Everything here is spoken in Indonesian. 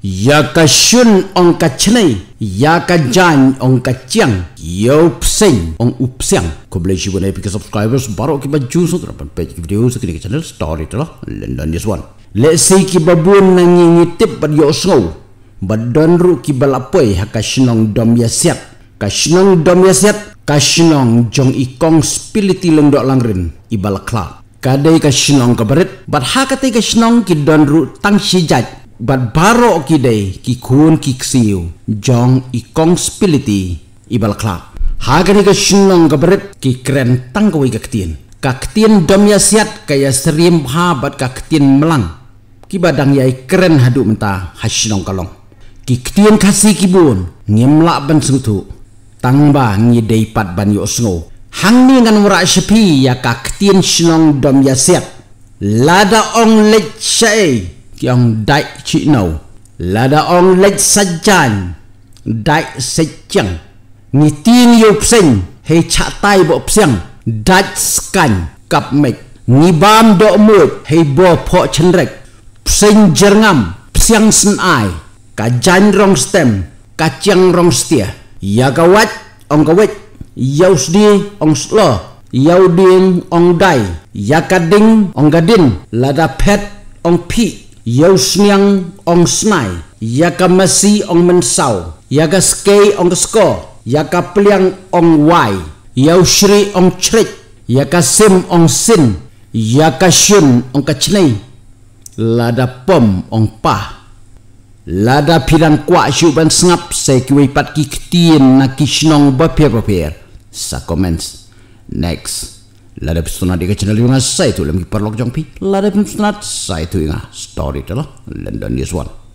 ka shun ong ka ya ka jan ong ka chiang, ya upseng ong upsiang. Kau boleh juga naik pikir subscribers baru kita jus untuk dapat page video kini ke channel story telah lendan this one. Let's see kita ngingitip nangingitip pada yo Bad donru ru kita ha ka shinong dom siat. ka shinong dom siat, ka shinong jong ikong spiliti lendok langrin ibala Kadai ka shinong kabarit, but hakatai ka shinong ki don ru tang shijat bat baro kidei ki kun ki ksiu jong i kong spiliti ibal klap hagani ka shinong ka berit ki kren tangkawi ka ktien ka ktien dom ya siat kaya serim ha bat ka ktien melang ki badang yai kren hadu menta hashinong kalong ki ktien kasi kibun ngim lak ban sengtu tang ba ngi pat ban yo hang ni ngan wara shapi ya ka ktien shinong dom ya siat lada ong lech kiang dai chi nau la da ong lej sajan dai ni tin yo pseng he cha tai bo pseng dai skan kap mek ni bam do mu he bo pho chen rek pseng jerngam pseng sen ai ka jan rong stem ka chiang rong stia ya ka wat ong ka wet yaus di ong slo yaudin ong dai ya ka ding ong la lada pet ong pi Yausmiang ong snai, yaka mesi ong mensau, yaka skei ong sko, yaka pliang ong wai, yausri ong chrik, yaka sim ong sin, yaka shun ong kachnei, lada pom ong pa, Lada pirang kwa syuban snap saya kiwi pat kiktien na kishnong bapir er. bapir. Sa comments. Next lada pistonat di channel yang saya tu lebih ki parlok lada pistonat saya tu ingat story telah london news one